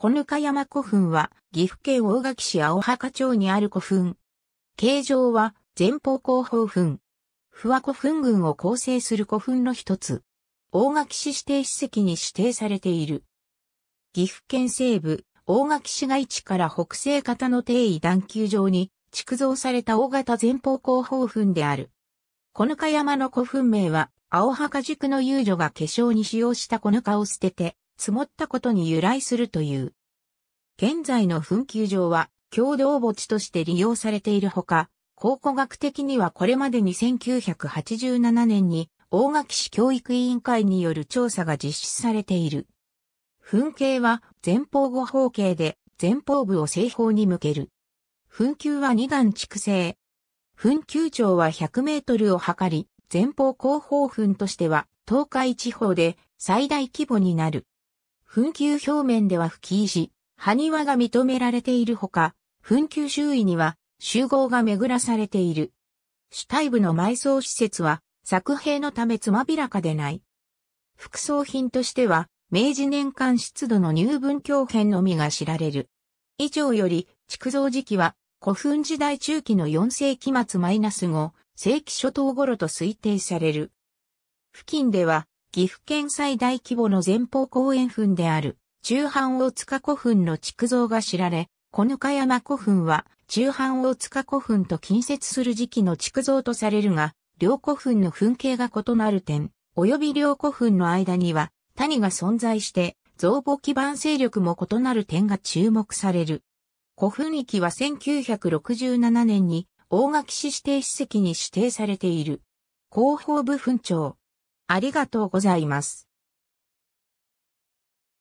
小ぬ山古墳は、岐阜県大垣市青墓町にある古墳。形状は、前方後方墳。不和古墳群を構成する古墳の一つ。大垣市指定史跡に指定されている。岐阜県西部、大垣市街地から北西方の定位段丘上に、築造された大型前方後方墳である。小ぬ山の古墳名は、青墓塾の遊女が化粧に使用した小ぬを捨てて、積もったことに由来するという。現在の噴球場は共同墓地として利用されているほか、考古学的にはこれまでに1987年に大垣市教育委員会による調査が実施されている。噴景は前方後方形で前方部を正方に向ける。噴球は2段築成。噴球長は100メートルを測り、前方後方墳としては東海地方で最大規模になる。墳丘表面では吹き石、埴輪が認められているほか、墳丘周囲には集合が巡らされている。主体部の埋葬施設は作兵のためつまびらかでない。副葬品としては、明治年間湿度の入文教編のみが知られる。以上より、築造時期は、古墳時代中期の4世紀末マイナス5、世紀初頭頃と推定される。付近では、岐阜県最大規模の前方後円墳である、中藩大塚古墳の築造が知られ、小ぬ山古墳は、中藩大塚古墳と近接する時期の築造とされるが、両古墳の墳形が異なる点、及び両古墳の間には、谷が存在して、造墓基盤勢力も異なる点が注目される。古墳域は1967年に、大垣市指定史跡に指定されている。広報部墳長、ありがとうございます。